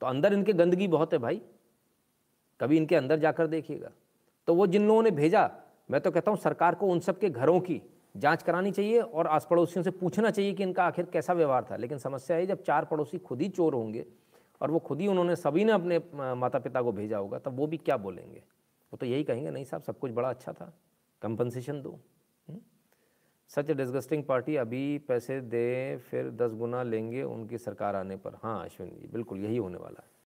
तो अंदर इनके गंदगी बहुत है भाई कभी इनके अंदर जाकर देखिएगा तो वो जिन लोगों ने भेजा मैं तो कहता हूँ सरकार को उन सब के घरों की जांच करानी चाहिए और आस पड़ोसियों से पूछना चाहिए कि इनका आखिर कैसा व्यवहार था लेकिन समस्या है जब चार पड़ोसी खुद ही चोर होंगे और वो खुद ही उन्होंने सभी ने अपने माता पिता को भेजा होगा तब वो भी क्या बोलेंगे वो तो यही कहेंगे नहीं साहब सब कुछ बड़ा अच्छा था कंपनसेशन दो सच डिस्गस्टिंग पार्टी अभी पैसे दें फिर दस गुना लेंगे उनकी सरकार आने पर हाँ अश्विन जी बिल्कुल यही होने वाला है